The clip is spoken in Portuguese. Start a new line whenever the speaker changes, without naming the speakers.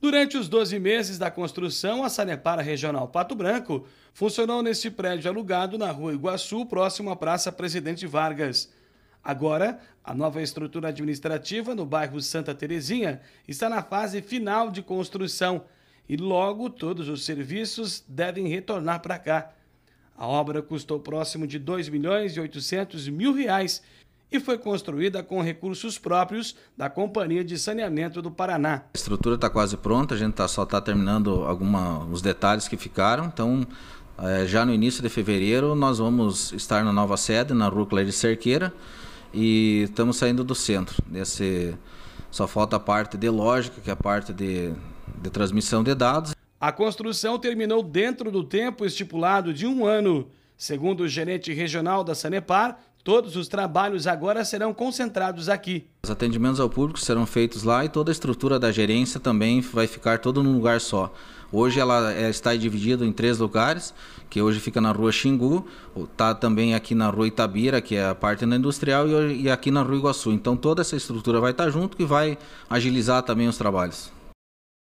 Durante os 12 meses da construção, a Sanepara Regional Pato Branco funcionou nesse prédio alugado na Rua Iguaçu, próximo à Praça Presidente Vargas. Agora, a nova estrutura administrativa no bairro Santa Terezinha está na fase final de construção e logo todos os serviços devem retornar para cá. A obra custou próximo de 2,8 milhões e mil reais e foi construída com recursos próprios da Companhia de Saneamento do Paraná.
A estrutura está quase pronta, a gente tá, só está terminando alguns detalhes que ficaram, então é, já no início de fevereiro nós vamos estar na nova sede, na Rua de Cerqueira, e estamos saindo do centro. Desse, só falta a parte de lógica, que é a parte de,
de transmissão de dados. A construção terminou dentro do tempo estipulado de um ano. Segundo o gerente regional da Sanepar, todos os trabalhos agora serão concentrados aqui.
Os atendimentos ao público serão feitos lá e toda a estrutura da gerência também vai ficar todo num lugar só. Hoje ela está dividida em três lugares, que hoje fica na rua Xingu, está também aqui na rua Itabira, que é a parte da industrial, e aqui na rua Iguaçu. Então toda essa estrutura vai estar junto e vai agilizar também os trabalhos.